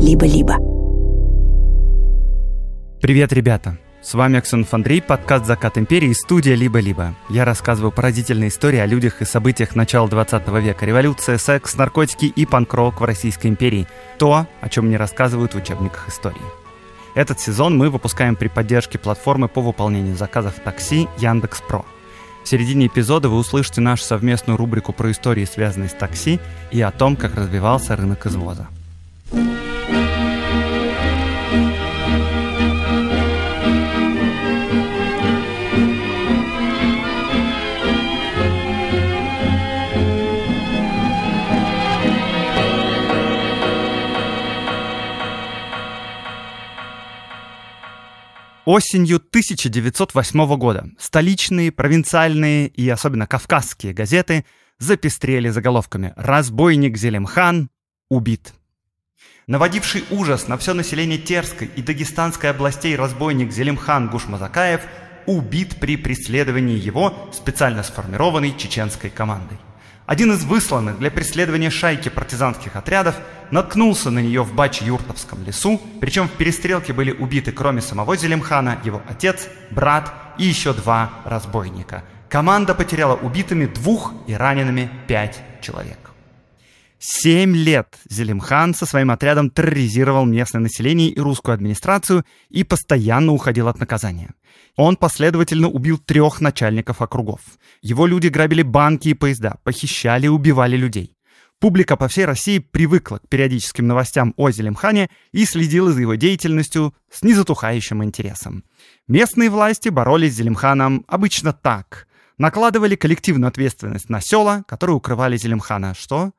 либо-либо. Привет, ребята! С вами Аксенов Андрей, подкаст «Закат империи» студия «Либо-либо». Я рассказываю поразительные истории о людях и событиях начала 20 века. Революция, секс, наркотики и панк-рок в Российской империи. То, о чем не рассказывают в учебниках истории. Этот сезон мы выпускаем при поддержке платформы по выполнению заказов такси Яндекс.Про. В середине эпизода вы услышите нашу совместную рубрику про истории, связанные с такси, и о том, как развивался рынок извоза. thank you Осенью 1908 года столичные, провинциальные и особенно кавказские газеты запестрели заголовками «Разбойник Зелимхан убит». Наводивший ужас на все население Терской и Дагестанской областей разбойник Зелимхан Гушмазакаев убит при преследовании его специально сформированной чеченской командой. Один из высланных для преследования шайки партизанских отрядов наткнулся на нее в Бач-Юртовском лесу, причем в перестрелке были убиты кроме самого Зелимхана его отец, брат и еще два разбойника. Команда потеряла убитыми двух и ранеными пять человек. Семь лет Зелимхан со своим отрядом терроризировал местное население и русскую администрацию и постоянно уходил от наказания. Он последовательно убил трех начальников округов. Его люди грабили банки и поезда, похищали и убивали людей. Публика по всей России привыкла к периодическим новостям о Зелимхане и следила за его деятельностью с незатухающим интересом. Местные власти боролись с Зелимханом обычно так. Накладывали коллективную ответственность на села, которые укрывали Зелимхана, что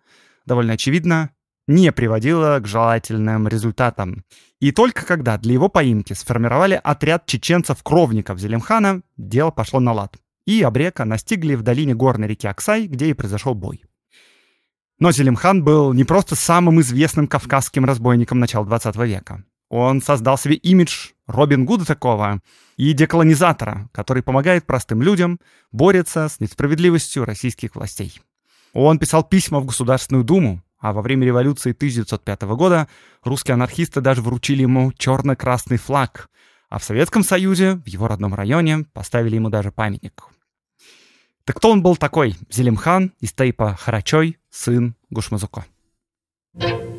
довольно очевидно, не приводило к желательным результатам. И только когда для его поимки сформировали отряд чеченцев-кровников Зелимхана, дело пошло на лад. И Абрека настигли в долине горной реки Аксай, где и произошел бой. Но Зелимхан был не просто самым известным кавказским разбойником начала 20 века. Он создал себе имидж Робин Гуда такого и деколонизатора, который помогает простым людям бороться с несправедливостью российских властей. Он писал письма в Государственную Думу, а во время революции 1905 года русские анархисты даже вручили ему черно-красный флаг, а в Советском Союзе, в его родном районе, поставили ему даже памятник. Так кто он был такой? Зелимхан из тейпа «Харачой», сын Гушмазуко. thank you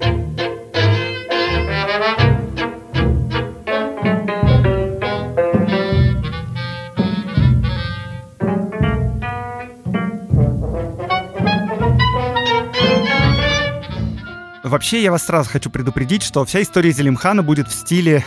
Вообще, я вас сразу хочу предупредить, что вся история Зелимхана будет в стиле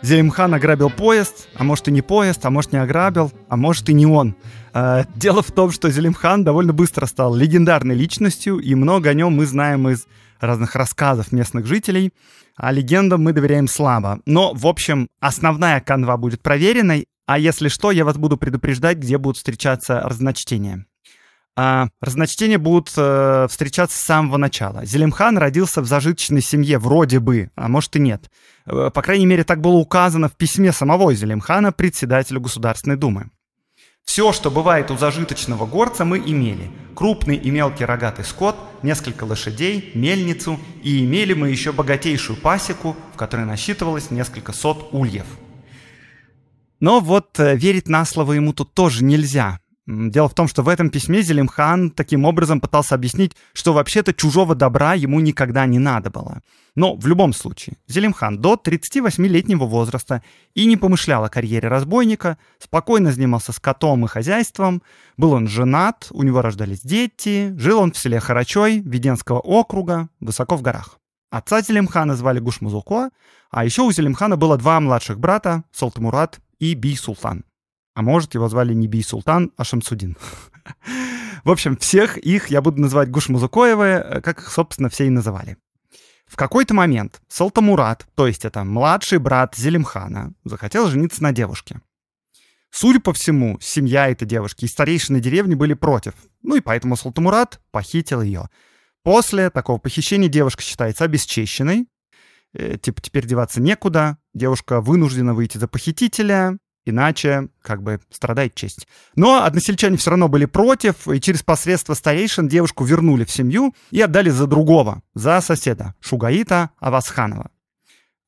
Зелимхан ограбил поезд, а может и не поезд, а может не ограбил, а может и не он. А, дело в том, что Зелимхан довольно быстро стал легендарной личностью, и много о нем мы знаем из разных рассказов местных жителей, а легендам мы доверяем слабо. Но, в общем, основная канва будет проверенной, а если что, я вас буду предупреждать, где будут встречаться разночтения. А, разночтения будут э, встречаться с самого начала. Зелимхан родился в зажиточной семье, вроде бы, а может и нет. Э, по крайней мере, так было указано в письме самого Зелимхана председателю Государственной Думы. Все, что бывает у зажиточного горца, мы имели. Крупный и мелкий рогатый скот, несколько лошадей, мельницу, и имели мы еще богатейшую пасеку, в которой насчитывалось несколько сот ульев. Но вот э, верить на слово ему тут тоже нельзя. Дело в том, что в этом письме Зелимхан таким образом пытался объяснить, что вообще-то чужого добра ему никогда не надо было. Но в любом случае, Зелимхан до 38-летнего возраста и не помышлял о карьере разбойника, спокойно занимался скотом и хозяйством, был он женат, у него рождались дети, жил он в селе Харачой, Веденского округа, высоко в горах. Отца Зелимхана звали Гушмазуко, а еще у Зелимхана было два младших брата, Салтмурат и Бий Султан. А может, его звали не бей Султан, а Шамсудин. В общем, всех их я буду называть Гушмузыкоевы, э, как их, собственно, все и называли. В какой-то момент Салтамурат, то есть это младший брат Зелимхана, захотел жениться на девушке. Судя по всему, семья этой девушки и старейшины деревни были против, ну и поэтому Салтамурат похитил ее. После такого похищения девушка считается обесчещенной, э, типа теперь деваться некуда, девушка вынуждена выйти за похитителя, Иначе, как бы, страдает честь. Но односельчане все равно были против, и через посредство старейшин девушку вернули в семью и отдали за другого, за соседа, Шугаита Авасханова.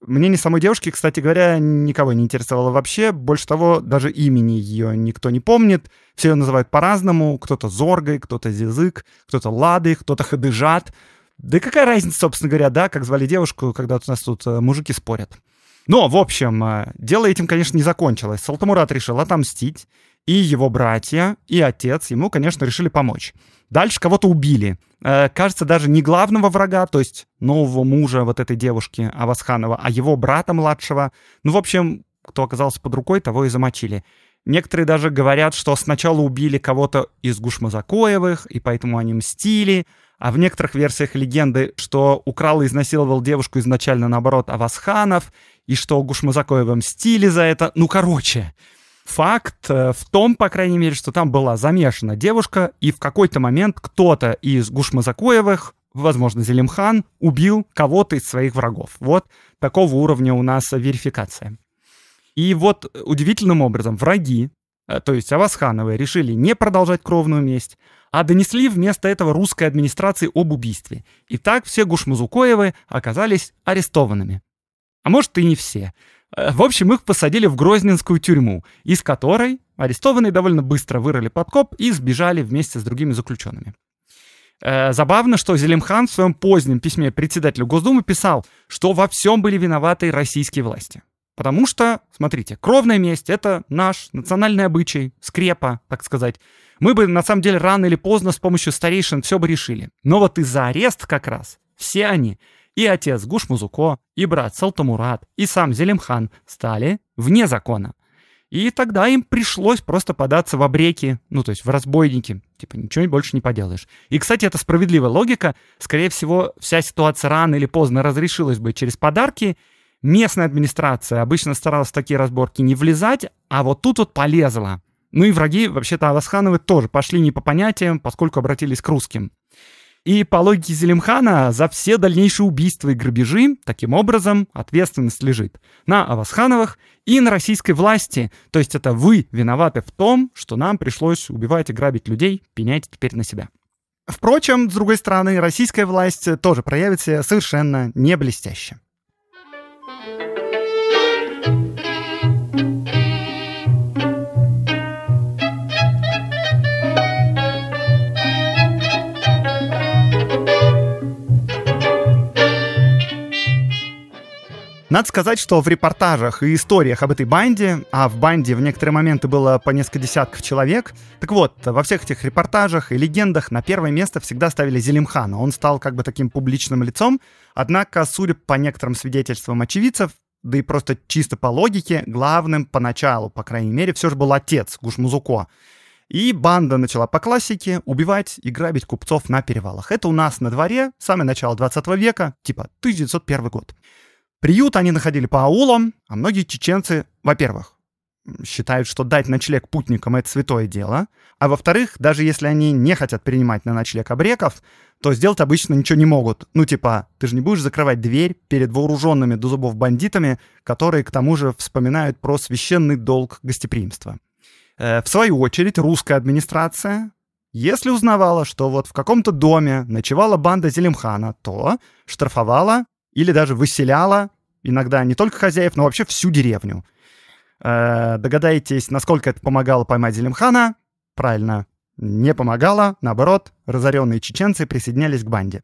Мне не самой девушки, кстати говоря, никого не интересовало вообще. Больше того, даже имени ее никто не помнит. Все ее называют по-разному. Кто-то Зоргой, кто-то Зизык, кто-то Лады, кто-то Хадыжат. Да и какая разница, собственно говоря, да, как звали девушку, когда у нас тут э, мужики спорят. Но, в общем, э, дело этим, конечно, не закончилось. Салтамурат решил отомстить, и его братья, и отец ему, конечно, решили помочь. Дальше кого-то убили. Э, кажется, даже не главного врага, то есть нового мужа вот этой девушки Авасханова, а его брата младшего. Ну, в общем, кто оказался под рукой, того и замочили. Некоторые даже говорят, что сначала убили кого-то из Гушмазакоевых, и поэтому они мстили. А в некоторых версиях легенды, что украл и изнасиловал девушку изначально, наоборот, Авасханов, и что Гушмазаковым стили за это. Ну, короче, факт э, в том, по крайней мере, что там была замешана девушка, и в какой-то момент кто-то из Гушмазакоевых, возможно, Зелимхан, убил кого-то из своих врагов. Вот такого уровня у нас верификация. И вот э, удивительным образом враги, э, то есть Авасхановы, решили не продолжать кровную месть, а донесли вместо этого русской администрации об убийстве. И так все Гушмазукоевы оказались арестованными. А может и не все. Э, в общем, их посадили в Грозненскую тюрьму, из которой арестованные довольно быстро вырыли подкоп и сбежали вместе с другими заключенными. Э, забавно, что Зелимхан в своем позднем письме председателю Госдумы писал, что во всем были виноваты российские власти. Потому что, смотрите, кровная месть — это наш национальный обычай, скрепа, так сказать. Мы бы, на самом деле, рано или поздно с помощью старейшин все бы решили. Но вот из-за арест как раз все они и отец Гушмузуко, и брат Салтамурат, и сам Зелимхан стали вне закона. И тогда им пришлось просто податься в обреки, ну то есть в разбойники. Типа ничего больше не поделаешь. И, кстати, это справедливая логика. Скорее всего, вся ситуация рано или поздно разрешилась бы через подарки. Местная администрация обычно старалась в такие разборки не влезать, а вот тут вот полезла. Ну и враги, вообще-то, Аласхановы тоже пошли не по понятиям, поскольку обратились к русским. И по логике Зелимхана, за все дальнейшие убийства и грабежи, таким образом, ответственность лежит на Авасхановых и на российской власти. То есть это вы виноваты в том, что нам пришлось убивать и грабить людей, пеняйте теперь на себя. Впрочем, с другой стороны, российская власть тоже проявится совершенно не блестяще. Надо сказать, что в репортажах и историях об этой банде, а в банде в некоторые моменты было по несколько десятков человек, так вот, во всех этих репортажах и легендах на первое место всегда ставили Зелимхана. Он стал как бы таким публичным лицом, однако, судя по некоторым свидетельствам очевидцев, да и просто чисто по логике, главным поначалу, по крайней мере, все же был отец Гушмузуко. И банда начала по классике убивать и грабить купцов на перевалах. Это у нас на дворе, самое начало 20 века, типа 1901 год. Приют они находили по аулам, а многие чеченцы, во-первых, считают, что дать ночлег путникам — это святое дело, а во-вторых, даже если они не хотят принимать на ночлег обреков, то сделать обычно ничего не могут. Ну типа, ты же не будешь закрывать дверь перед вооруженными до зубов бандитами, которые к тому же вспоминают про священный долг гостеприимства. Э, в свою очередь, русская администрация, если узнавала, что вот в каком-то доме ночевала банда Зелимхана, то штрафовала или даже выселяла иногда не только хозяев, но вообще всю деревню. Э, догадаетесь, насколько это помогало поймать Зелимхана? Правильно, не помогало, наоборот, разоренные чеченцы присоединялись к банде.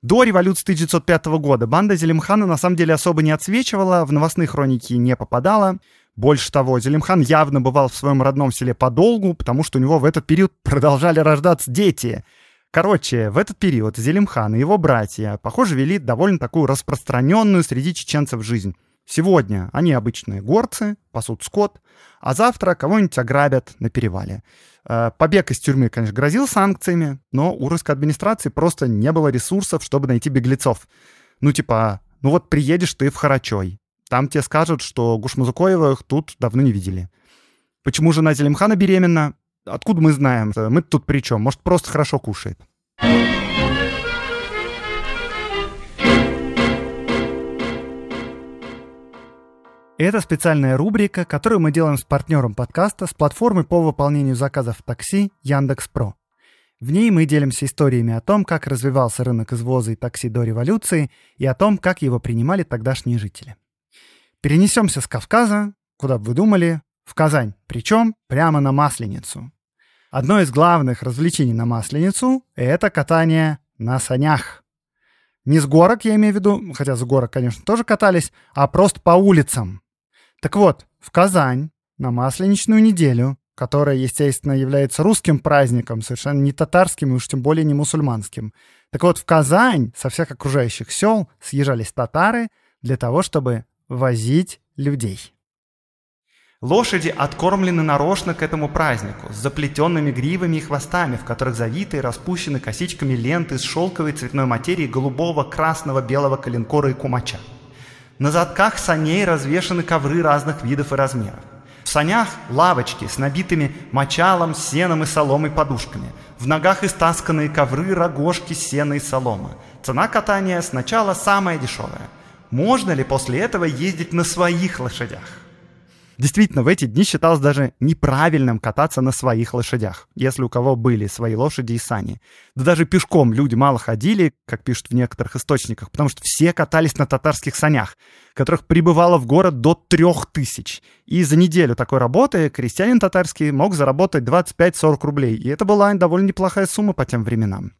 До революции 1905 года банда Зелимхана на самом деле особо не отсвечивала, в новостные хроники не попадала. Больше того, Зелимхан явно бывал в своем родном селе подолгу, потому что у него в этот период продолжали рождаться дети. Короче, в этот период Зелимхан и его братья, похоже, вели довольно такую распространенную среди чеченцев жизнь. Сегодня они обычные горцы, пасут скот, а завтра кого-нибудь ограбят на перевале. Э, побег из тюрьмы, конечно, грозил санкциями, но у русской администрации просто не было ресурсов, чтобы найти беглецов. Ну типа, ну вот приедешь ты в Харачой. Там тебе скажут, что Гушмазукоевых тут давно не видели. Почему жена Зелимхана беременна? Откуда мы знаем? Мы тут при чем? Может, просто хорошо кушает? Это специальная рубрика, которую мы делаем с партнером подкаста с платформы по выполнению заказов в такси Яндекс.Про. В ней мы делимся историями о том, как развивался рынок извоза и такси до революции, и о том, как его принимали тогдашние жители. Перенесемся с Кавказа, куда бы вы думали, в Казань, причем прямо на Масленицу. Одно из главных развлечений на Масленицу – это катание на санях. Не с горок, я имею в виду, хотя с горок, конечно, тоже катались, а просто по улицам. Так вот, в Казань на Масленичную неделю, которая, естественно, является русским праздником, совершенно не татарским и уж тем более не мусульманским. Так вот, в Казань со всех окружающих сел съезжались татары для того, чтобы возить людей. Лошади откормлены нарочно к этому празднику, с заплетенными гривами и хвостами, в которых завиты и распущены косичками ленты из шелковой цветной материи голубого, красного, белого калинкора и кумача. На задках саней развешаны ковры разных видов и размеров. В санях лавочки с набитыми мочалом, сеном и соломой подушками. В ногах истасканные ковры, рогожки, сена и солома. Цена катания сначала самая дешевая. Можно ли после этого ездить на своих лошадях? Действительно, в эти дни считалось даже неправильным кататься на своих лошадях, если у кого были свои лошади и сани. Да даже пешком люди мало ходили, как пишут в некоторых источниках, потому что все катались на татарских санях, которых прибывало в город до трех тысяч. И за неделю такой работы крестьянин татарский мог заработать 25-40 рублей, и это была довольно неплохая сумма по тем временам.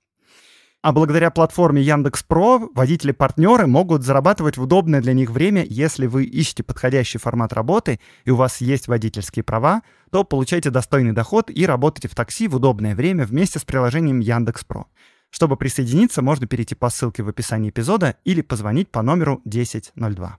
А благодаря платформе Яндекс.Про водители-партнеры могут зарабатывать в удобное для них время, если вы ищете подходящий формат работы и у вас есть водительские права, то получайте достойный доход и работайте в такси в удобное время вместе с приложением Яндекс.Про. Чтобы присоединиться, можно перейти по ссылке в описании эпизода или позвонить по номеру 1002.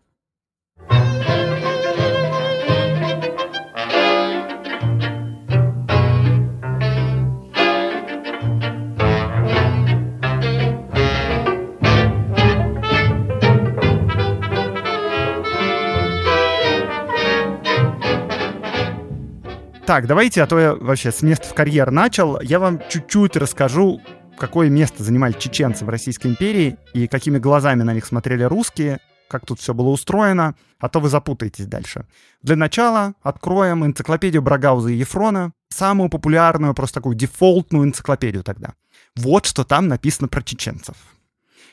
Так, давайте, а то я вообще с места в карьер начал. Я вам чуть-чуть расскажу, какое место занимали чеченцы в Российской империи и какими глазами на них смотрели русские, как тут все было устроено, а то вы запутаетесь дальше. Для начала откроем энциклопедию Брагауза и Ефрона, самую популярную, просто такую дефолтную энциклопедию тогда. Вот что там написано про чеченцев.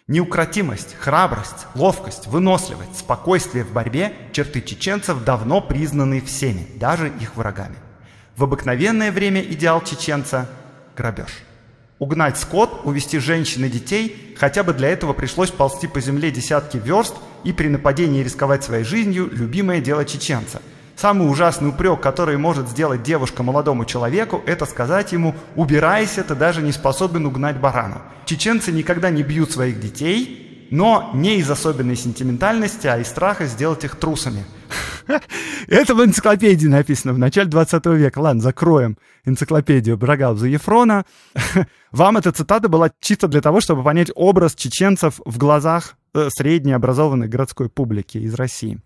Неукротимость, храбрость, ловкость, выносливость, спокойствие в борьбе – черты чеченцев давно признаны всеми, даже их врагами. В обыкновенное время идеал чеченца – грабеж. Угнать скот, увести женщин и детей, хотя бы для этого пришлось ползти по земле десятки верст и при нападении рисковать своей жизнью – любимое дело чеченца. Самый ужасный упрек, который может сделать девушка молодому человеку, это сказать ему «убирайся, ты даже не способен угнать барана». Чеченцы никогда не бьют своих детей, но не из особенной сентиментальности, а из страха сделать их трусами. Это в энциклопедии написано в начале 20 века. Ладно, закроем энциклопедию Брагауза Ефрона. Вам эта цитата была чисто для того, чтобы понять образ чеченцев в глазах э, среднеобразованной городской публики из России.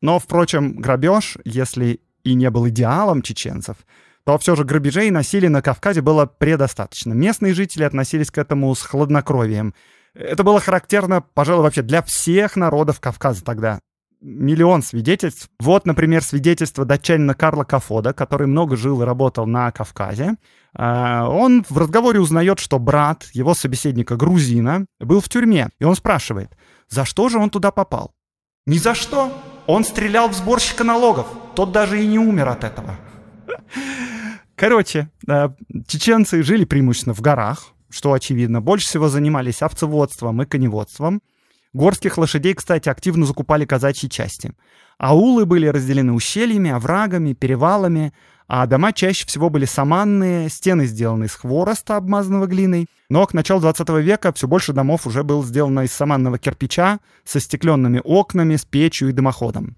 Но, впрочем, грабеж, если и не был идеалом чеченцев, то все же грабежей и насилия на Кавказе было предостаточно. Местные жители относились к этому с хладнокровием, это было характерно, пожалуй, вообще для всех народов Кавказа тогда. Миллион свидетельств. Вот, например, свидетельство датчанина Карла Кафода, который много жил и работал на Кавказе. А, он в разговоре узнает, что брат его собеседника грузина был в тюрьме. И он спрашивает, за что же он туда попал? Ни за что. Он стрелял в сборщика налогов. Тот даже и не умер от этого. Короче, э, чеченцы жили преимущественно в горах, что очевидно, больше всего занимались овцеводством и коневодством. Горских лошадей, кстати, активно закупали казачьи части. Аулы были разделены ущельями, оврагами, перевалами, а дома чаще всего были саманные, стены сделаны из хвороста, обмазанного глиной. Но к началу 20 века все больше домов уже было сделано из саманного кирпича, со стекленными окнами, с печью и дымоходом.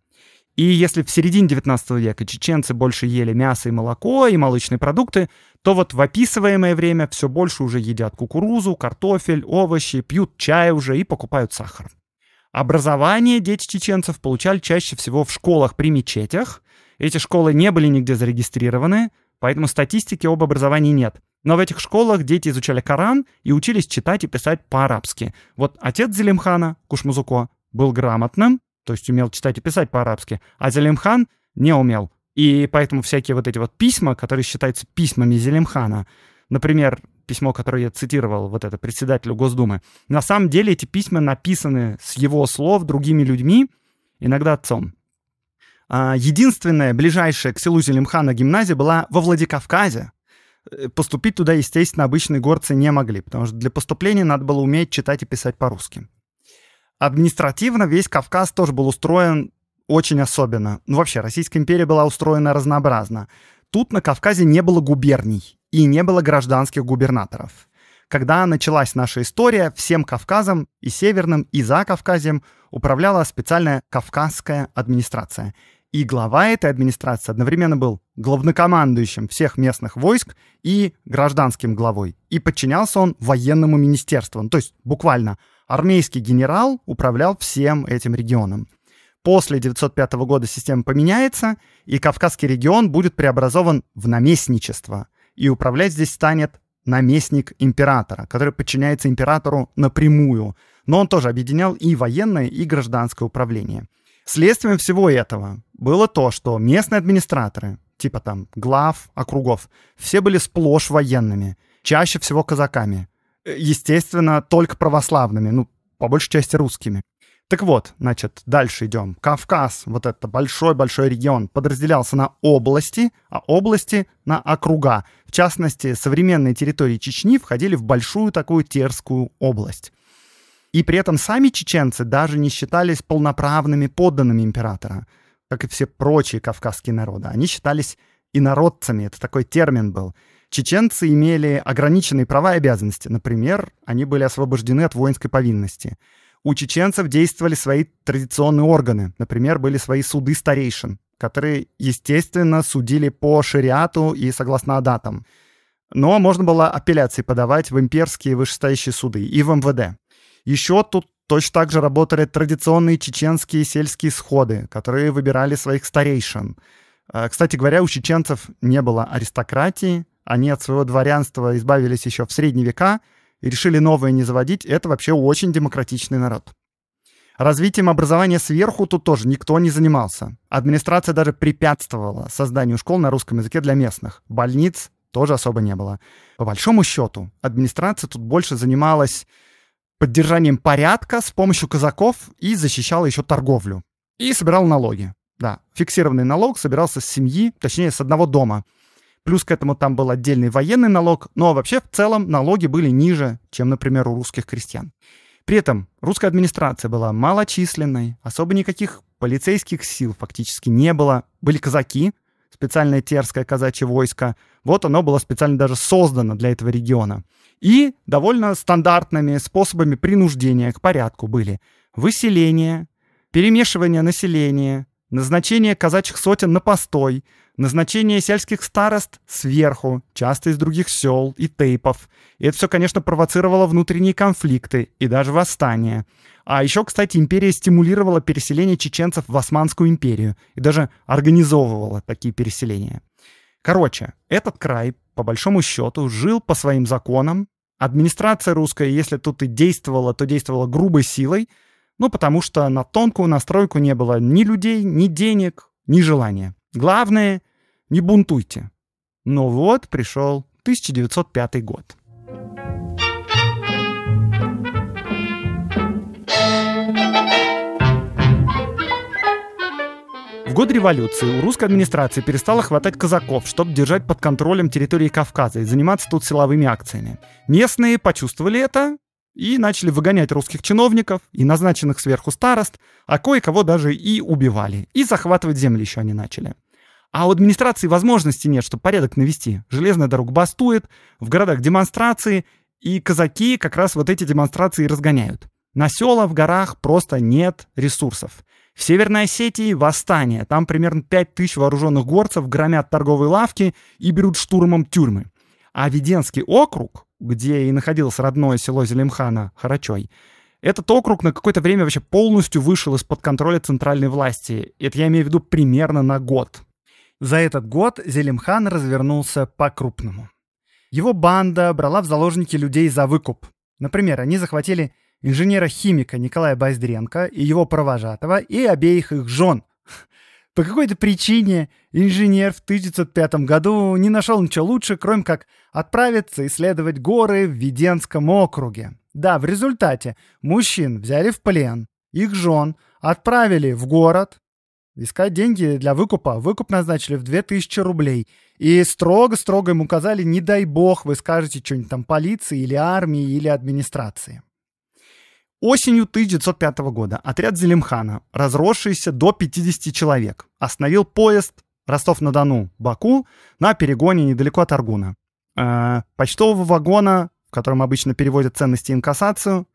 И если в середине 19 века чеченцы больше ели мясо и молоко и молочные продукты, то вот в описываемое время все больше уже едят кукурузу, картофель, овощи, пьют чай уже и покупают сахар. Образование дети чеченцев получали чаще всего в школах при мечетях. Эти школы не были нигде зарегистрированы, поэтому статистики об образовании нет. Но в этих школах дети изучали Коран и учились читать и писать по-арабски. Вот отец Зелимхана, Кушмузуко, был грамотным, то есть умел читать и писать по-арабски, а Зелимхан не умел. И поэтому всякие вот эти вот письма, которые считаются письмами Зелимхана, например, письмо, которое я цитировал, вот это, председателю Госдумы, на самом деле эти письма написаны с его слов другими людьми, иногда отцом. А, единственная ближайшая к селу Зелимхана гимназия была во Владикавказе. Э, поступить туда, естественно, обычные горцы не могли, потому что для поступления надо было уметь читать и писать по-русски. Административно весь Кавказ тоже был устроен очень особенно. Ну, вообще, Российская империя была устроена разнообразно. Тут на Кавказе не было губерний и не было гражданских губернаторов. Когда началась наша история, всем Кавказом и Северным, и за Кавказем управляла специальная Кавказская администрация. И глава этой администрации одновременно был главнокомандующим всех местных войск и гражданским главой. И подчинялся он военному министерству. Ну, то есть буквально армейский генерал управлял всем этим регионом после 905 года система поменяется, и Кавказский регион будет преобразован в наместничество. И управлять здесь станет наместник императора, который подчиняется императору напрямую. Но он тоже объединял и военное, и гражданское управление. Следствием всего этого было то, что местные администраторы, типа там глав, округов, все были сплошь военными, чаще всего казаками. Естественно, только православными, ну, по большей части русскими. Так вот, значит, дальше идем. Кавказ, вот это большой-большой регион, подразделялся на области, а области на округа. В частности, современные территории Чечни входили в большую такую Терскую область. И при этом сами чеченцы даже не считались полноправными подданными императора, как и все прочие кавказские народы. Они считались инородцами, это такой термин был. Чеченцы имели ограниченные права и обязанности. Например, они были освобождены от воинской повинности. У чеченцев действовали свои традиционные органы. Например, были свои суды старейшин, которые, естественно, судили по шариату и согласно адатам. Но можно было апелляции подавать в имперские вышестоящие суды и в МВД. Еще тут точно так же работали традиционные чеченские сельские сходы, которые выбирали своих старейшин. А, кстати говоря, у чеченцев не было аристократии, они от своего дворянства избавились еще в средние века – и решили новые не заводить, это вообще очень демократичный народ. Развитием образования сверху тут тоже никто не занимался. Администрация даже препятствовала созданию школ на русском языке для местных. Больниц тоже особо не было. По большому счету, администрация тут больше занималась поддержанием порядка с помощью казаков и защищала еще торговлю. И собирал налоги. Да, фиксированный налог собирался с семьи, точнее, с одного дома. Плюс к этому там был отдельный военный налог, но вообще в целом налоги были ниже, чем, например, у русских крестьян. При этом русская администрация была малочисленной, особо никаких полицейских сил фактически не было. Были казаки, специальное терское казачье войско. Вот оно было специально даже создано для этого региона. И довольно стандартными способами принуждения к порядку были выселение, перемешивание населения, назначение казачьих сотен на постой, назначение сельских старост сверху, часто из других сел и тейпов. И это все, конечно, провоцировало внутренние конфликты и даже восстания. А еще, кстати, империя стимулировала переселение чеченцев в Османскую империю и даже организовывала такие переселения. Короче, этот край, по большому счету, жил по своим законам. Администрация русская, если тут и действовала, то действовала грубой силой – ну, потому что на тонкую настройку не было ни людей, ни денег, ни желания. Главное, не бунтуйте. Но ну вот пришел 1905 год. В год революции у русской администрации перестало хватать казаков, чтобы держать под контролем территории Кавказа и заниматься тут силовыми акциями. Местные почувствовали это и начали выгонять русских чиновников и назначенных сверху старост, а кое-кого даже и убивали, и захватывать земли еще они начали. А у администрации возможности нет, чтобы порядок навести. Железная дорога бастует, в городах демонстрации, и казаки как раз вот эти демонстрации разгоняют. На села в горах просто нет ресурсов. В Северной Осетии восстание. Там примерно 5000 вооруженных горцев громят торговые лавки и берут штурмом тюрьмы. А Веденский округ, где и находилось родное село Зелимхана, Харачой, этот округ на какое-то время вообще полностью вышел из-под контроля центральной власти. Это я имею в виду примерно на год. За этот год Зелимхан развернулся по-крупному. Его банда брала в заложники людей за выкуп. Например, они захватили инженера-химика Николая Байздренко и его провожатого и обеих их жен. По какой-то причине инженер в 1905 году не нашел ничего лучше, кроме как отправиться исследовать горы в Веденском округе. Да, в результате мужчин взяли в плен, их жен отправили в город, искать деньги для выкупа. Выкуп назначили в 2000 рублей. И строго-строго им указали, не дай бог, вы скажете что-нибудь там полиции или армии или администрации. Осенью 1905 года отряд Зелимхана, разросшийся до 50 человек, остановил поезд Ростов-на-Дону, Баку, на перегоне недалеко от Аргуна. Э, почтового вагона, в котором обычно перевозят ценности и инкассацию,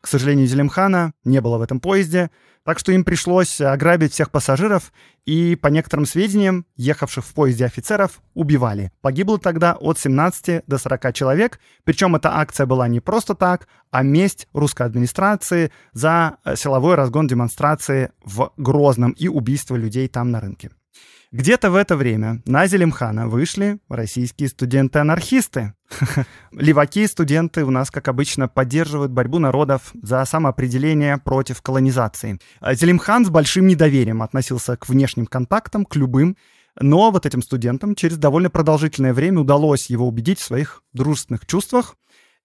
к сожалению, Зелимхана не было в этом поезде, так что им пришлось э, ограбить всех пассажиров и, по некоторым сведениям, ехавших в поезде офицеров, убивали. Погибло тогда от 17 до 40 человек, причем эта акция была не просто так, а месть русской администрации за э, силовой разгон демонстрации в Грозном и убийство людей там на рынке. Где-то в это время на Зелимхана вышли российские студенты-анархисты. Леваки студенты у нас, как обычно, поддерживают борьбу народов за самоопределение против колонизации. А Зелимхан с большим недоверием относился к внешним контактам, к любым, но вот этим студентам через довольно продолжительное время удалось его убедить в своих дружественных чувствах.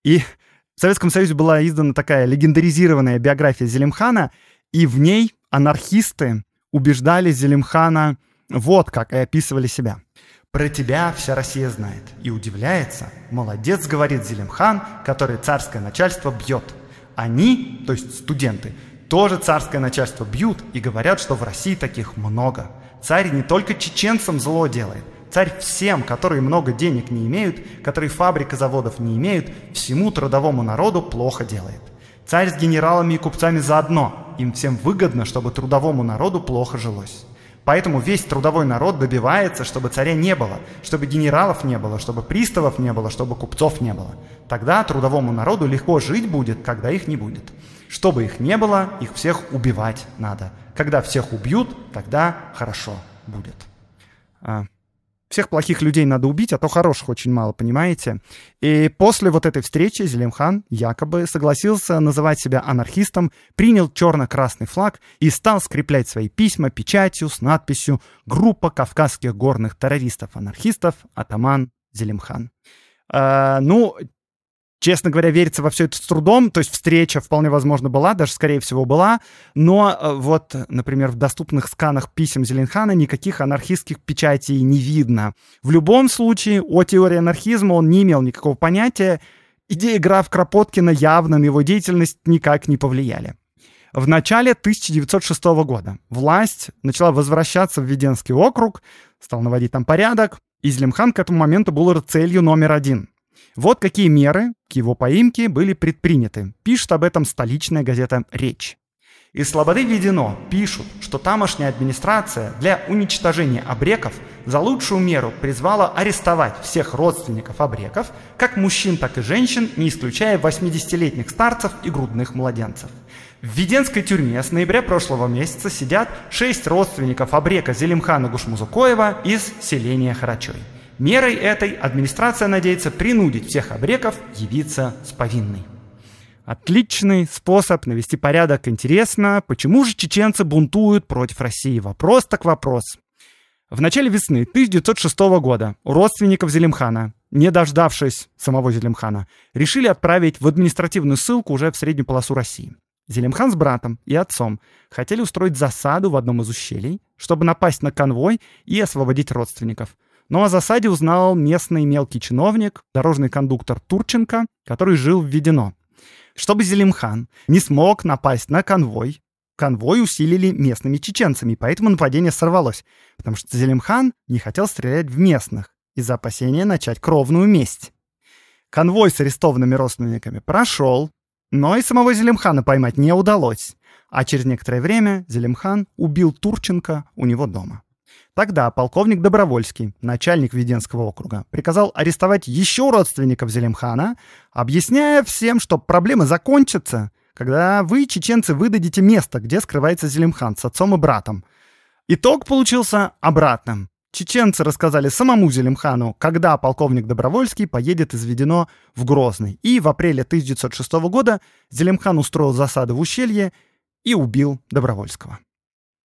И в Советском Союзе была издана такая легендаризированная биография Зелимхана, и в ней анархисты убеждали Зелимхана вот как и описывали себя. Про тебя вся Россия знает. И удивляется. Молодец, говорит Зелимхан, который царское начальство бьет. Они, то есть студенты, тоже царское начальство бьют и говорят, что в России таких много. Царь не только чеченцам зло делает, царь всем, которые много денег не имеют, которые фабрик и заводов не имеют, всему трудовому народу плохо делает. Царь с генералами и купцами заодно, им всем выгодно, чтобы трудовому народу плохо жилось. Поэтому весь трудовой народ добивается, чтобы царя не было, чтобы генералов не было, чтобы приставов не было, чтобы купцов не было. Тогда трудовому народу легко жить будет, когда их не будет. Чтобы их не было, их всех убивать надо. Когда всех убьют, тогда хорошо будет. А, всех плохих людей надо убить, а то хороших очень мало, понимаете? И после вот этой встречи Зелимхан якобы согласился называть себя анархистом, принял черно-красный флаг и стал скреплять свои письма печатью с надписью «Группа кавказских горных террористов-анархистов Атаман Зелимхан». А, ну, Честно говоря, верится во все это с трудом, то есть встреча вполне возможно была, даже скорее всего была, но э, вот, например, в доступных сканах писем Зеленхана никаких анархистских печатей не видно. В любом случае, о теории анархизма он не имел никакого понятия, идея граф Кропоткина явно на его деятельность никак не повлияли. В начале 1906 года власть начала возвращаться в Веденский округ, стал наводить там порядок, и Зелимхан к этому моменту был целью номер один. Вот какие меры к его поимке были предприняты. Пишет об этом столичная газета «Речь». Из Слободы Ведено пишут, что тамошняя администрация для уничтожения обреков за лучшую меру призвала арестовать всех родственников обреков, как мужчин, так и женщин, не исключая 80-летних старцев и грудных младенцев. В Веденской тюрьме с ноября прошлого месяца сидят шесть родственников обрека Зелимхана Гушмузукоева из селения Харачой – Мерой этой администрация надеется принудить всех обреков явиться с повинной. Отличный способ навести порядок. Интересно, почему же чеченцы бунтуют против России? Вопрос так вопрос. В начале весны 1906 года у родственников Зелимхана, не дождавшись самого Зелимхана, решили отправить в административную ссылку уже в среднюю полосу России. Зелимхан с братом и отцом хотели устроить засаду в одном из ущелий, чтобы напасть на конвой и освободить родственников – но о засаде узнал местный мелкий чиновник, дорожный кондуктор Турченко, который жил в Ведено. Чтобы Зелимхан не смог напасть на конвой, конвой усилили местными чеченцами, поэтому нападение сорвалось, потому что Зелимхан не хотел стрелять в местных из-за опасения начать кровную месть. Конвой с арестованными родственниками прошел, но и самого Зелимхана поймать не удалось. А через некоторое время Зелимхан убил Турченко у него дома. Тогда полковник Добровольский, начальник Веденского округа, приказал арестовать еще родственников Зелимхана, объясняя всем, что проблемы закончатся, когда вы, чеченцы, выдадите место, где скрывается Зелимхан с отцом и братом. Итог получился обратным. Чеченцы рассказали самому Зелимхану, когда полковник Добровольский поедет из Ведено в Грозный. И в апреле 1906 года Зелимхан устроил засаду в ущелье и убил Добровольского.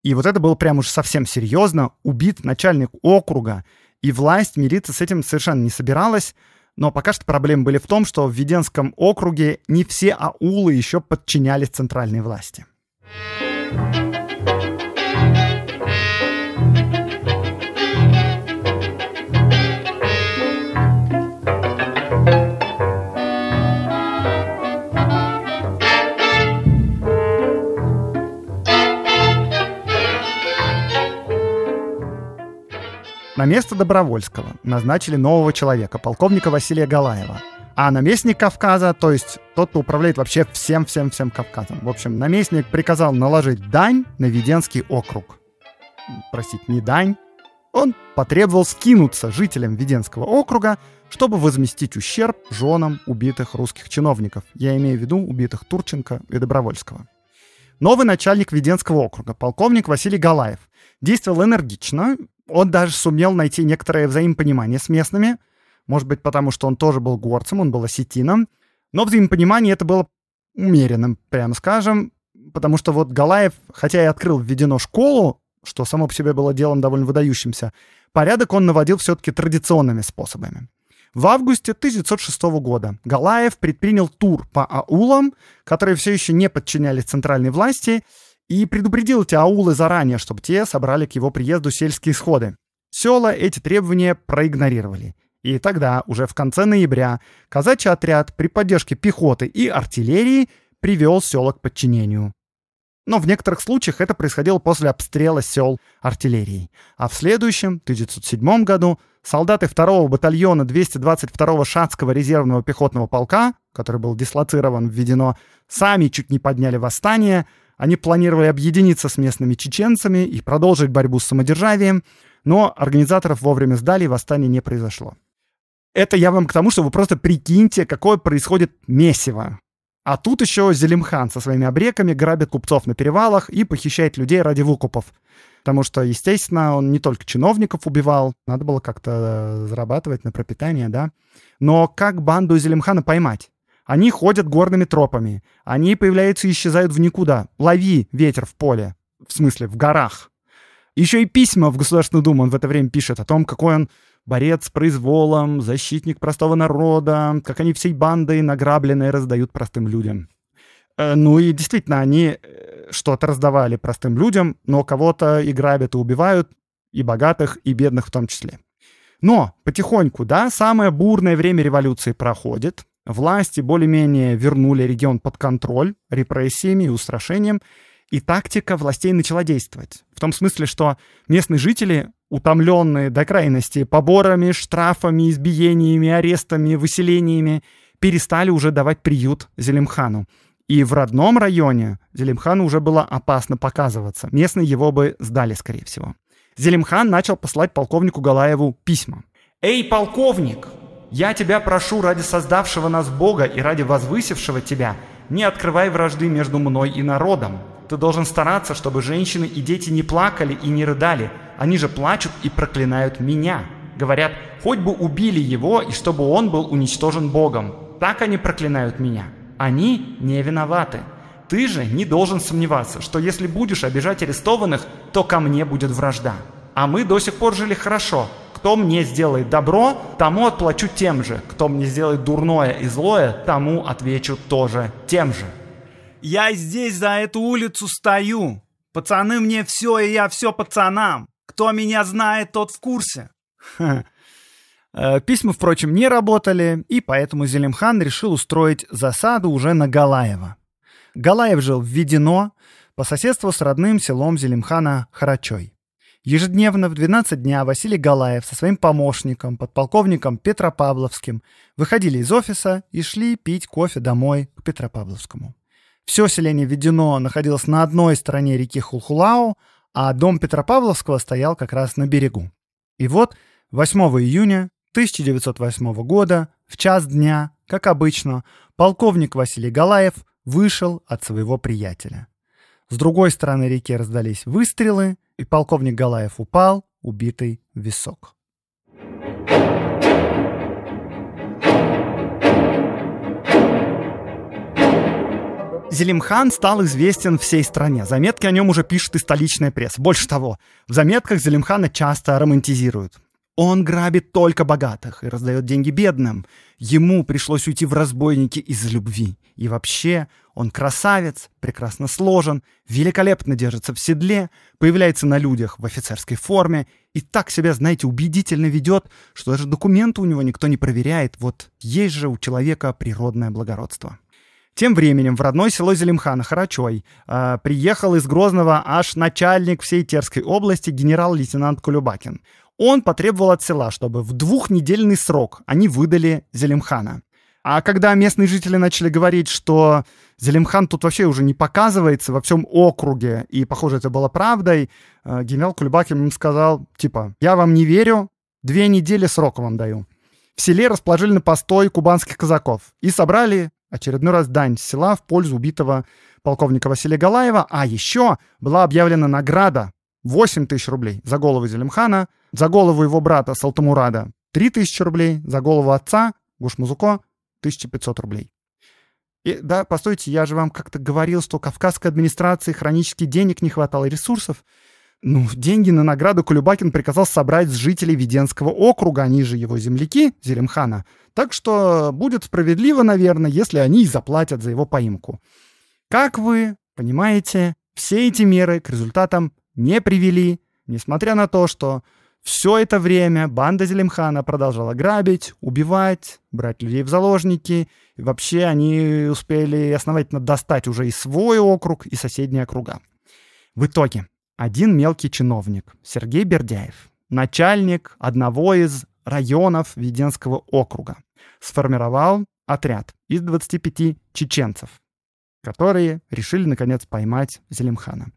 И вот это было прям уж совсем серьезно. Убит начальник округа, и власть мириться с этим совершенно не собиралась. Но пока что проблемы были в том, что в Веденском округе не все аулы еще подчинялись центральной власти. На место Добровольского назначили нового человека, полковника Василия Галаева. А наместник Кавказа, то есть тот, кто управляет вообще всем-всем-всем Кавказом. В общем, наместник приказал наложить дань на Веденский округ. Простите, не дань. Он потребовал скинуться жителям Веденского округа, чтобы возместить ущерб женам убитых русских чиновников. Я имею в виду убитых Турченко и Добровольского. Новый начальник Веденского округа, полковник Василий Галаев, действовал энергично он даже сумел найти некоторое взаимопонимание с местными, может быть, потому что он тоже был горцем, он был осетином, но взаимопонимание это было умеренным, прямо скажем, потому что вот Галаев, хотя и открыл введено школу, что само по себе было делом довольно выдающимся, порядок он наводил все-таки традиционными способами. В августе 1906 года Галаев предпринял тур по аулам, которые все еще не подчинялись центральной власти, и предупредил эти аулы заранее, чтобы те собрали к его приезду сельские сходы. Села эти требования проигнорировали. И тогда, уже в конце ноября, казачий отряд при поддержке пехоты и артиллерии привел села к подчинению. Но в некоторых случаях это происходило после обстрела сел артиллерией. А в следующем, 1907 году, солдаты 2-го батальона 222-го Шацкого резервного пехотного полка, который был дислоцирован, в введено, сами чуть не подняли восстание – они планировали объединиться с местными чеченцами и продолжить борьбу с самодержавием, но организаторов вовремя сдали, и восстание не произошло. Это я вам к тому, что вы просто прикиньте, какое происходит месиво. А тут еще Зелимхан со своими обреками грабит купцов на перевалах и похищает людей ради выкупов. Потому что, естественно, он не только чиновников убивал, надо было как-то э, зарабатывать на пропитание, да. Но как банду Зелимхана поймать? Они ходят горными тропами. Они появляются и исчезают в никуда. Лови ветер в поле. В смысле, в горах. Еще и письма в Государственную Думу он в это время пишет о том, какой он борец с произволом, защитник простого народа, как они всей бандой награбленные раздают простым людям. Э, ну и действительно, они э, что-то раздавали простым людям, но кого-то и грабят, и убивают, и богатых, и бедных в том числе. Но потихоньку, да, самое бурное время революции проходит, Власти более-менее вернули регион под контроль репрессиями и устрашением, и тактика властей начала действовать. В том смысле, что местные жители, утомленные до крайности поборами, штрафами, избиениями, арестами, выселениями, перестали уже давать приют Зелимхану. И в родном районе Зелимхану уже было опасно показываться. Местные его бы сдали, скорее всего. Зелимхан начал посылать полковнику Галаеву письма. «Эй, полковник, я тебя прошу ради создавшего нас Бога и ради возвысившего тебя, не открывай вражды между мной и народом. Ты должен стараться, чтобы женщины и дети не плакали и не рыдали. Они же плачут и проклинают меня. Говорят, хоть бы убили его, и чтобы он был уничтожен Богом. Так они проклинают меня. Они не виноваты. Ты же не должен сомневаться, что если будешь обижать арестованных, то ко мне будет вражда. А мы до сих пор жили хорошо, кто мне сделает добро, тому отплачу тем же. Кто мне сделает дурное и злое, тому отвечу тоже тем же. Я здесь за эту улицу стою. Пацаны мне все, и я все пацанам. Кто меня знает, тот в курсе. Э, письма, впрочем, не работали, и поэтому Зелимхан решил устроить засаду уже на Галаева. Галаев жил в Ведино, по соседству с родным селом Зелимхана Харачой. Ежедневно в 12 дня Василий Галаев со своим помощником, подполковником Петропавловским, выходили из офиса и шли пить кофе домой к Петропавловскому. Все селение Ведено находилось на одной стороне реки Хулхулау, а дом Петропавловского стоял как раз на берегу. И вот 8 июня 1908 года в час дня, как обычно, полковник Василий Галаев вышел от своего приятеля – с другой стороны реки раздались выстрелы, и полковник Галаев упал, убитый в висок. Зелимхан стал известен всей стране. Заметки о нем уже пишет и столичная пресса. Больше того, в заметках Зелимхана часто романтизируют. Он грабит только богатых и раздает деньги бедным. Ему пришлось уйти в разбойники из любви. И вообще, он красавец, прекрасно сложен, великолепно держится в седле, появляется на людях в офицерской форме и так себя, знаете, убедительно ведет, что даже документы у него никто не проверяет. Вот есть же у человека природное благородство. Тем временем в родное село Зелимхана, Харачой, э, приехал из Грозного аж начальник всей Терской области генерал-лейтенант Кулюбакин. Он потребовал от села, чтобы в двухнедельный срок они выдали Зелимхана. А когда местные жители начали говорить, что Зелимхан тут вообще уже не показывается во всем округе, и, похоже, это было правдой, э, генерал Кульбакин им сказал, типа, я вам не верю, две недели срока вам даю. В селе расположили на постой кубанских казаков и собрали очередной раз дань села в пользу убитого полковника Василия Галаева, а еще была объявлена награда 8 тысяч рублей за голову Зелимхана, за голову его брата Салтамурада 3 тысячи рублей, за голову отца Гушмузуко 1500 рублей. И, да, постойте, я же вам как-то говорил, что кавказской администрации хронически денег не хватало ресурсов. Ну, деньги на награду Кулюбакин приказал собрать с жителей Веденского округа, они же его земляки, Зелимхана. Так что будет справедливо, наверное, если они и заплатят за его поимку. Как вы понимаете, все эти меры к результатам не привели, несмотря на то, что все это время банда Зелимхана продолжала грабить, убивать, брать людей в заложники. И вообще они успели основательно достать уже и свой округ, и соседние округа. В итоге один мелкий чиновник, Сергей Бердяев, начальник одного из районов Веденского округа, сформировал отряд из 25 чеченцев, которые решили, наконец, поймать Зелимхана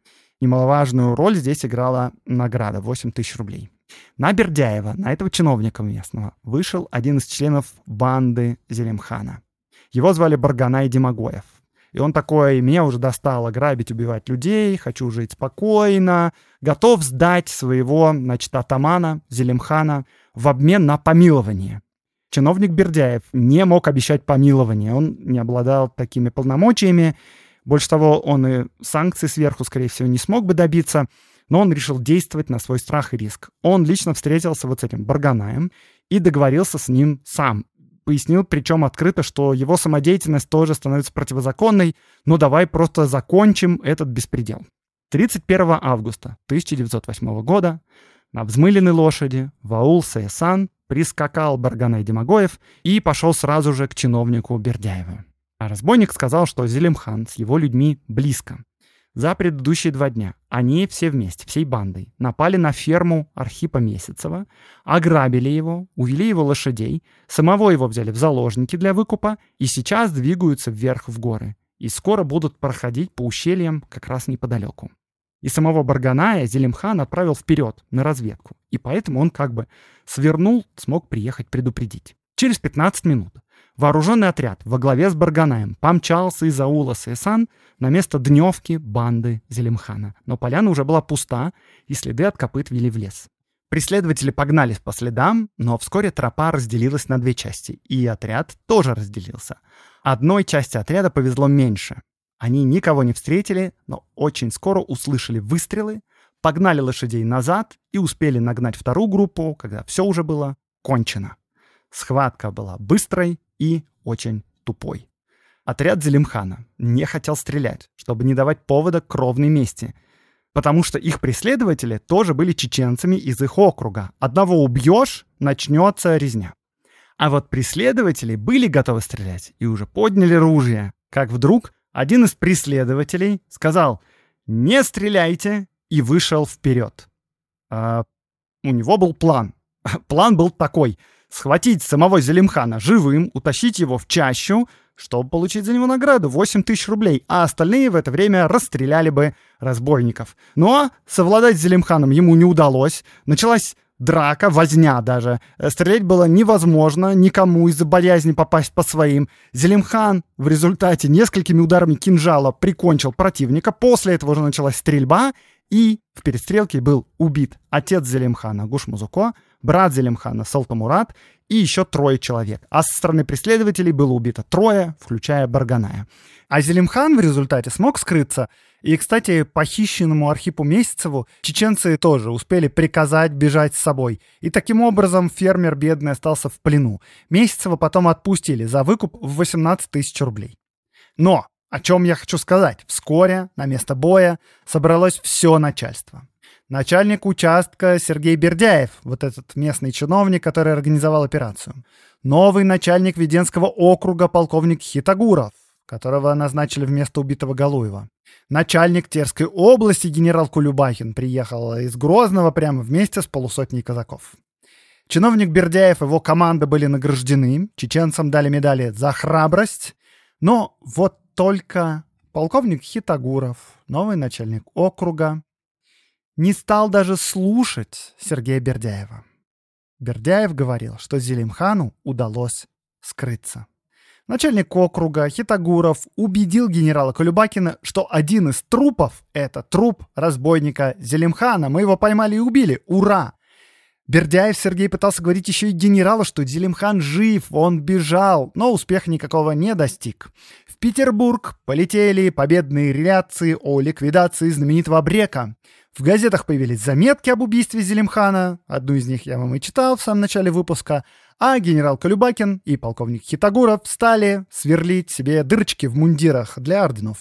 немаловажную роль здесь играла награда — 8 тысяч рублей. На Бердяева, на этого чиновника местного, вышел один из членов банды Зелимхана. Его звали Барганай Демагоев. И он такой, мне уже достало грабить, убивать людей, хочу жить спокойно, готов сдать своего, значит, атамана Зелимхана в обмен на помилование. Чиновник Бердяев не мог обещать помилование, он не обладал такими полномочиями, больше того, он и санкции сверху, скорее всего, не смог бы добиться, но он решил действовать на свой страх и риск. Он лично встретился вот с этим Барганаем и договорился с ним сам. Пояснил, причем открыто, что его самодеятельность тоже становится противозаконной, но «Ну, давай просто закончим этот беспредел. 31 августа 1908 года на взмыленной лошади Ваул Саясан прискакал Барганай Демагоев и пошел сразу же к чиновнику Бердяеву. А разбойник сказал, что Зелимхан с его людьми близко. За предыдущие два дня они все вместе, всей бандой, напали на ферму Архипа Месяцева, ограбили его, увели его лошадей, самого его взяли в заложники для выкупа и сейчас двигаются вверх в горы. И скоро будут проходить по ущельям как раз неподалеку. И самого Барганая Зелимхан отправил вперед, на разведку. И поэтому он как бы свернул, смог приехать предупредить. Через 15 минут Вооруженный отряд во главе с Барганаем помчался из аула Сейсан на место дневки банды Зелимхана. Но поляна уже была пуста, и следы от копыт вели в лес. Преследователи погнались по следам, но вскоре тропа разделилась на две части, и отряд тоже разделился. Одной части отряда повезло меньше. Они никого не встретили, но очень скоро услышали выстрелы, погнали лошадей назад и успели нагнать вторую группу, когда все уже было кончено. Схватка была быстрой и очень тупой. Отряд Зелимхана не хотел стрелять, чтобы не давать повода к кровной мести, потому что их преследователи тоже были чеченцами из их округа. Одного убьешь — начнется резня. А вот преследователи были готовы стрелять и уже подняли ружья, как вдруг один из преследователей сказал «Не стреляйте!» и вышел вперед. А, у него был план. План был такой — схватить самого Зелимхана живым, утащить его в чащу, чтобы получить за него награду 8 тысяч рублей, а остальные в это время расстреляли бы разбойников. Но совладать с Зелимханом ему не удалось. Началась драка, возня даже. Э, стрелять было невозможно никому из-за боязни попасть по своим. Зелимхан в результате несколькими ударами кинжала прикончил противника. После этого уже началась стрельба, и в перестрелке был убит отец Зелимхана Гушмузуко, брат Зелимхана Салтамурат и еще трое человек. А со стороны преследователей было убито трое, включая Барганая. А Зелимхан в результате смог скрыться. И, кстати, похищенному Архипу Месяцеву чеченцы тоже успели приказать бежать с собой. И таким образом фермер бедный остался в плену. Месяцева потом отпустили за выкуп в 18 тысяч рублей. Но, о чем я хочу сказать, вскоре на место боя собралось все начальство начальник участка Сергей Бердяев, вот этот местный чиновник, который организовал операцию, новый начальник Веденского округа полковник Хитагуров, которого назначили вместо убитого Галуева. Начальник Терской области генерал Кулюбахин приехал из Грозного прямо вместе с полусотней казаков. Чиновник Бердяев и его команда были награждены, чеченцам дали медали за храбрость, но вот только полковник Хитагуров, новый начальник округа, не стал даже слушать Сергея Бердяева. Бердяев говорил, что Зелимхану удалось скрыться. Начальник округа Хитагуров убедил генерала Колюбакина, что один из трупов — это труп разбойника Зелимхана. Мы его поймали и убили. Ура! Бердяев Сергей пытался говорить еще и генералу, что Зелимхан жив, он бежал, но успеха никакого не достиг. В Петербург полетели победные реляции о ликвидации знаменитого Брека. В газетах появились заметки об убийстве Зелимхана, одну из них я вам и читал в самом начале выпуска, а генерал Колюбакин и полковник Хитагуров стали сверлить себе дырочки в мундирах для орденов.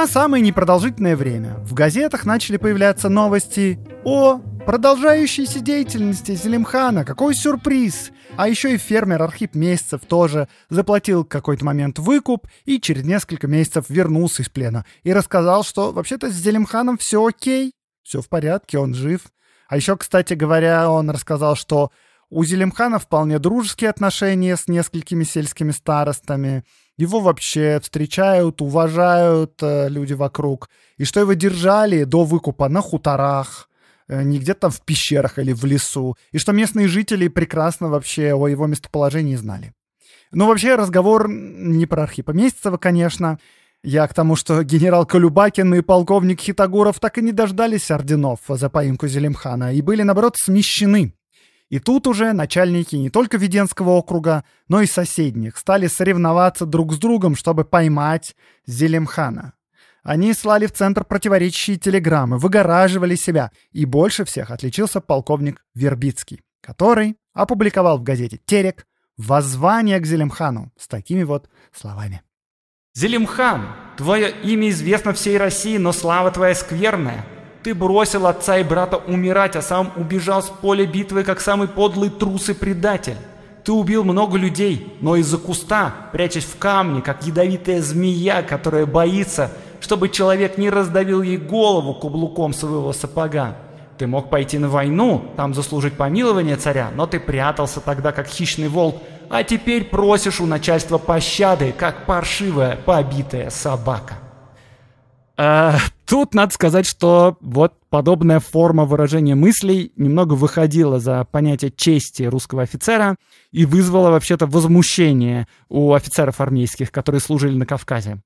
Спустя самое непродолжительное время в газетах начали появляться новости о продолжающейся деятельности Зелимхана. Какой сюрприз! А еще и фермер Архип Месяцев тоже заплатил какой-то момент выкуп и через несколько месяцев вернулся из плена и рассказал, что вообще-то с Зелимханом все окей, все в порядке, он жив. А еще, кстати говоря, он рассказал, что у Зелимхана вполне дружеские отношения с несколькими сельскими старостами, его вообще встречают, уважают э, люди вокруг. И что его держали до выкупа на хуторах, э, не где-то там в пещерах или в лесу, и что местные жители прекрасно вообще о его местоположении знали. Но ну, вообще разговор не про Архипа Месяцева, конечно. Я к тому, что генерал Колюбакин и полковник Хитогоров так и не дождались орденов за поимку Зелимхана и были, наоборот, смещены. И тут уже начальники не только Веденского округа, но и соседних стали соревноваться друг с другом, чтобы поймать Зелимхана. Они слали в центр противоречащие телеграммы, выгораживали себя, и больше всех отличился полковник Вербицкий, который опубликовал в газете «Терек» воззвание к Зелимхану с такими вот словами. «Зелимхан, твое имя известно всей России, но слава твоя скверная. Ты бросил отца и брата умирать, а сам убежал с поля битвы, как самый подлый трус и предатель. Ты убил много людей, но из-за куста, прячась в камне, как ядовитая змея, которая боится, чтобы человек не раздавил ей голову кублуком своего сапога. Ты мог пойти на войну, там заслужить помилование царя, но ты прятался тогда, как хищный волк, а теперь просишь у начальства пощады, как паршивая побитая собака. Э, тут надо сказать, что вот подобная форма выражения мыслей немного выходила за понятие чести русского офицера и вызвала вообще-то возмущение у офицеров армейских, которые служили на Кавказе.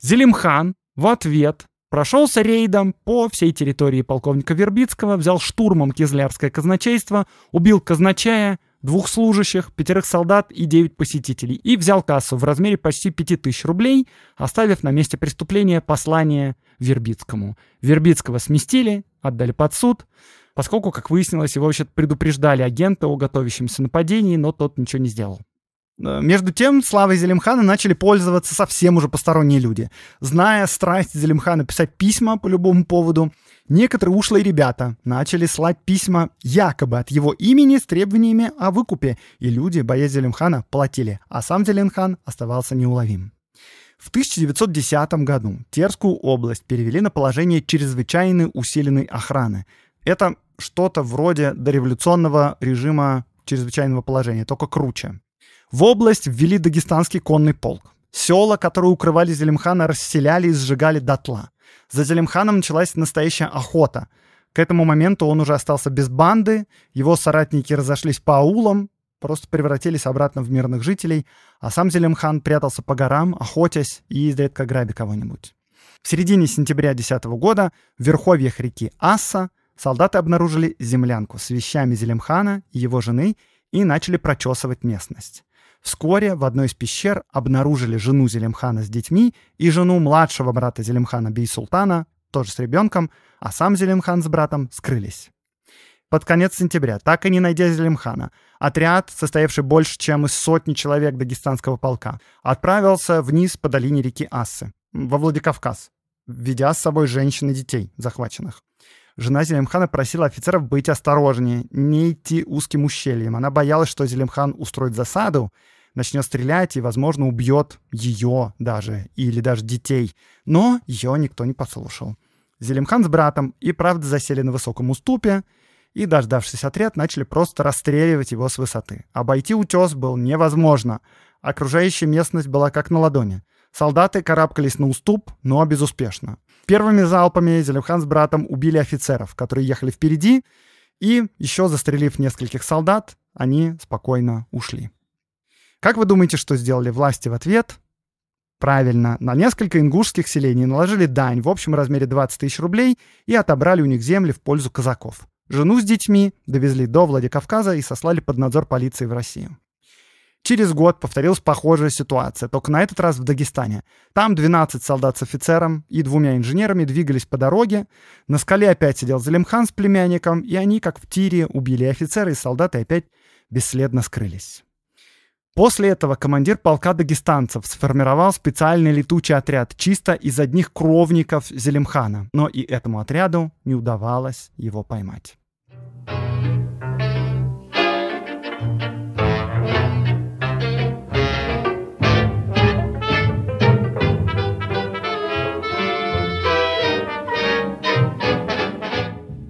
Зелимхан в ответ прошелся рейдом по всей территории полковника Вербицкого, взял штурмом Кизлярское казначейство, убил казначая, двух служащих, пятерых солдат и девять посетителей и взял кассу в размере почти пяти тысяч рублей, оставив на месте преступления послание Вербицкому. Вербицкого сместили, отдали под суд, поскольку, как выяснилось, его вообще предупреждали агенты о готовящемся нападении, но тот ничего не сделал. Э, между тем, славой Зелимхана начали пользоваться совсем уже посторонние люди. Зная страсть Зелимхана писать письма по любому поводу, некоторые ушлые ребята начали слать письма якобы от его имени с требованиями о выкупе, и люди, боясь Зелимхана, платили, а сам Зелимхан оставался неуловим. В 1910 году Терскую область перевели на положение чрезвычайной усиленной охраны. Это что-то вроде дореволюционного режима чрезвычайного положения, только круче. В область ввели дагестанский конный полк. Села, которые укрывали Зелимхана, расселяли и сжигали дотла. За Зелимханом началась настоящая охота. К этому моменту он уже остался без банды, его соратники разошлись по аулам, просто превратились обратно в мирных жителей, а сам Зелимхан прятался по горам, охотясь и изредка грабя кого-нибудь. В середине сентября 2010 года в верховьях реки Асса солдаты обнаружили землянку с вещами Зелимхана и его жены и начали прочесывать местность. Вскоре в одной из пещер обнаружили жену Зелимхана с детьми и жену младшего брата Зелимхана Бей-Султана, тоже с ребенком, а сам Зелимхан с братом скрылись. Под конец сентября, так и не найдя Зелимхана, отряд, состоявший больше, чем из сотни человек дагестанского полка, отправился вниз по долине реки Ассы, во Владикавказ, ведя с собой женщин и детей, захваченных. Жена Зелимхана просила офицеров быть осторожнее, не идти узким ущельем. Она боялась, что Зелимхан устроит засаду, начнет стрелять и, возможно, убьет ее даже, или даже детей. Но ее никто не послушал. Зелимхан с братом и правда засели на высоком уступе, и, дождавшись отряд, начали просто расстреливать его с высоты. Обойти утес было невозможно. Окружающая местность была как на ладони. Солдаты карабкались на уступ, но безуспешно. Первыми залпами Зелимхан с братом убили офицеров, которые ехали впереди, и, еще застрелив нескольких солдат, они спокойно ушли. Как вы думаете, что сделали власти в ответ? Правильно, на несколько ингушских селений наложили дань в общем размере 20 тысяч рублей и отобрали у них земли в пользу казаков. Жену с детьми довезли до Владикавказа и сослали под надзор полиции в Россию. Через год повторилась похожая ситуация, только на этот раз в Дагестане. Там 12 солдат с офицером и двумя инженерами двигались по дороге. На скале опять сидел Залимхан с племянником, и они, как в тире, убили офицера и солдаты опять бесследно скрылись. После этого командир полка дагестанцев сформировал специальный летучий отряд чисто из одних кровников Зелимхана, но и этому отряду не удавалось его поймать.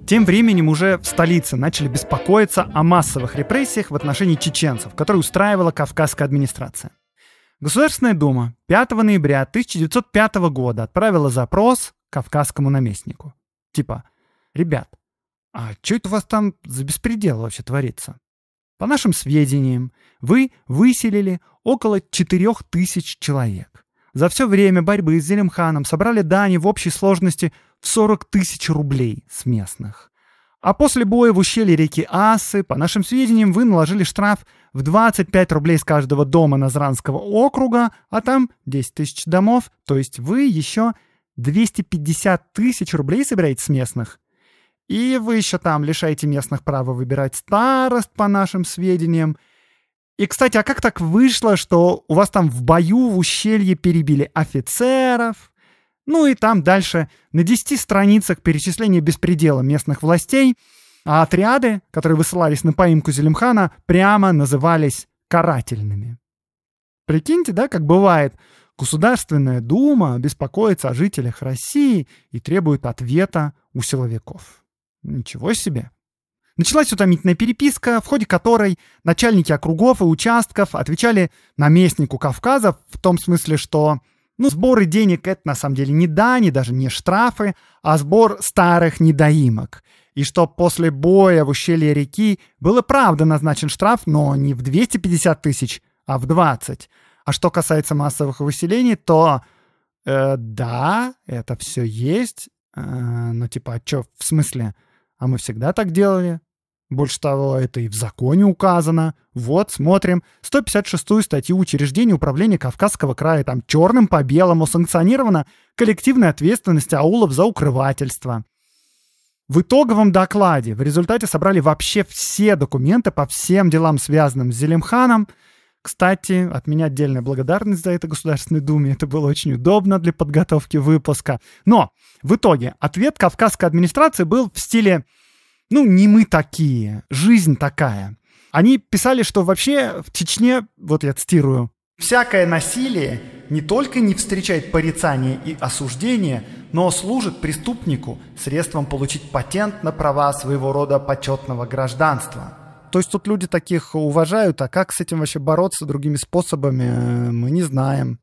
Тем временем уже в столице начали беспокоиться о массовых репрессиях в отношении чеченцев, которые устраивала Кавказская администрация. Государственная Дума 5 ноября 1905 года отправила запрос кавказскому наместнику. Типа, ребят, а что это у вас там за беспредел вообще творится? По нашим сведениям, вы выселили около 4000 человек. За все время борьбы с Зелимханом собрали дани в общей сложности 40 тысяч рублей с местных. А после боя в ущелье реки Асы, по нашим сведениям, вы наложили штраф в 25 рублей с каждого дома Назранского округа, а там 10 тысяч домов, то есть вы еще 250 тысяч рублей собираете с местных. И вы еще там лишаете местных права выбирать старост, по нашим сведениям. И, кстати, а как так вышло, что у вас там в бою в ущелье перебили офицеров, ну и там дальше на 10 страницах перечисление беспредела местных властей, а отряды, которые высылались на поимку Зелимхана, прямо назывались карательными. Прикиньте, да, как бывает, Государственная дума беспокоится о жителях России и требует ответа у силовиков. Ничего себе! Началась утомительная переписка, в ходе которой начальники округов и участков отвечали наместнику Кавказа в том смысле, что ну, сборы денег — это на самом деле не дани, даже не штрафы, а сбор старых недоимок. И что после боя в ущелье реки было правда назначен штраф, но не в 250 тысяч, а в 20. А что касается массовых выселений, то э, да, это все есть, э, но типа, а что, в смысле? А мы всегда так делали? Больше того, это и в законе указано. Вот, смотрим. 156-ю статью учреждения управления Кавказского края. Там черным по белому санкционирована коллективная ответственность аулов за укрывательство. В итоговом докладе в результате собрали вообще все документы по всем делам, связанным с Зелимханом. Кстати, от меня отдельная благодарность за это Государственной Думе. Это было очень удобно для подготовки выпуска. Но в итоге ответ Кавказской администрации был в стиле ну, не мы такие, жизнь такая. Они писали, что вообще в Чечне, вот я цитирую, «Всякое насилие не только не встречает порицания и осуждения, но служит преступнику средством получить патент на права своего рода почетного гражданства». То есть тут люди таких уважают, а как с этим вообще бороться другими способами, э, мы не знаем.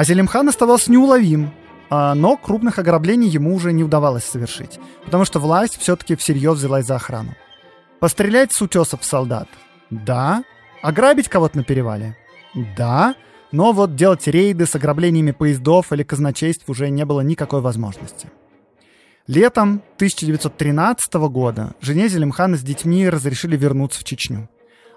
А Зелимхан оставался неуловим, а, но крупных ограблений ему уже не удавалось совершить, потому что власть все-таки всерьез взялась за охрану. Пострелять с утесов солдат? Да. Ограбить кого-то на перевале? Да. Но вот делать рейды с ограблениями поездов или казначейств уже не было никакой возможности. Летом 1913 года жене Зелимхана с детьми разрешили вернуться в Чечню.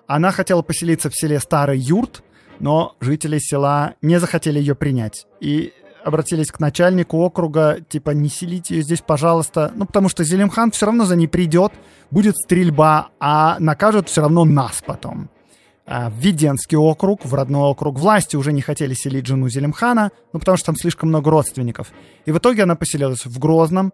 Она хотела поселиться в селе Старый Юрт, но жители села не захотели ее принять. И обратились к начальнику округа, типа, не селите ее здесь, пожалуйста. Ну, потому что Зелимхан все равно за ней придет, будет стрельба, а накажут все равно нас потом. А, в Веденский округ, в родной округ власти уже не хотели селить жену Зелимхана, ну, потому что там слишком много родственников. И в итоге она поселилась в Грозном,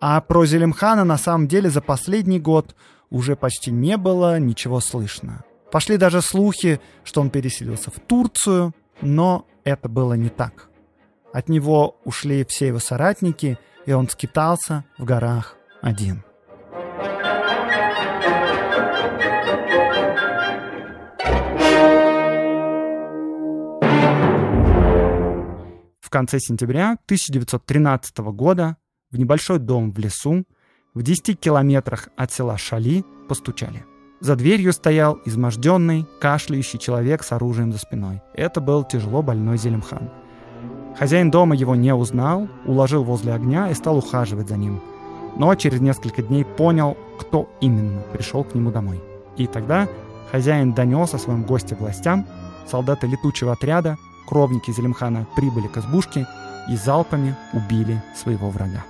а про Зелимхана на самом деле за последний год уже почти не было ничего слышно. Пошли даже слухи, что он переселился в Турцию, но это было не так. От него ушли все его соратники, и он скитался в горах один. В конце сентября 1913 года в небольшой дом в лесу в 10 километрах от села Шали постучали – за дверью стоял изможденный, кашляющий человек с оружием за спиной. Это был тяжело больной Зелимхан. Хозяин дома его не узнал, уложил возле огня и стал ухаживать за ним. Но через несколько дней понял, кто именно пришел к нему домой. И тогда хозяин донес о своем госте властям, солдаты летучего отряда, кровники Зелимхана прибыли к избушке и залпами убили своего врага.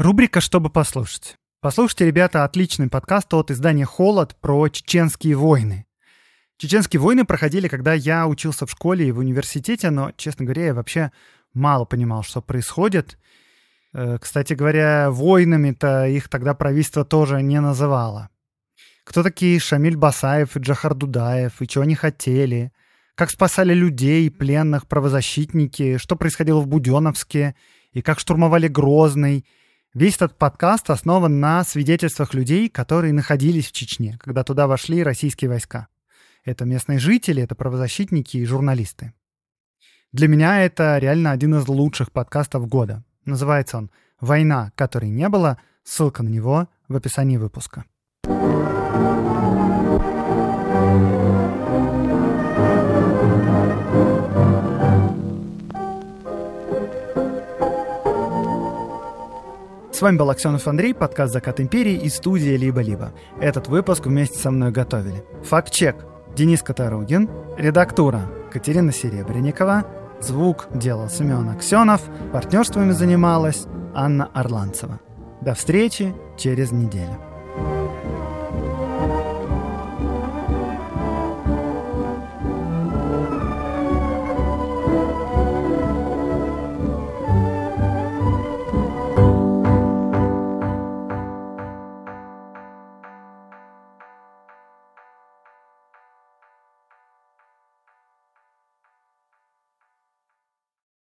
Рубрика «Чтобы послушать». Послушайте, ребята, отличный подкаст от издания «Холод» про чеченские войны. Чеченские войны проходили, когда я учился в школе и в университете, но, честно говоря, я вообще мало понимал, что происходит. Э, кстати говоря, войнами-то их тогда правительство тоже не называло. Кто такие Шамиль Басаев и Джахар Дудаев, и чего они хотели, как спасали людей, пленных, правозащитники, что происходило в Буденновске, и как штурмовали Грозный – Весь этот подкаст основан на свидетельствах людей, которые находились в Чечне, когда туда вошли российские войска. Это местные жители, это правозащитники и журналисты. Для меня это реально один из лучших подкастов года. Называется он «Война, которой не было». Ссылка на него в описании выпуска. thank you С вами был Аксенов Андрей, подкаст «Закат империи» и студия «Либо-либо». Этот выпуск вместе со мной готовили. Факт-чек Денис Катаругин, редактура Катерина Серебренникова, звук делал Семен Аксенов, партнерствами занималась Анна Орланцева. До встречи через неделю.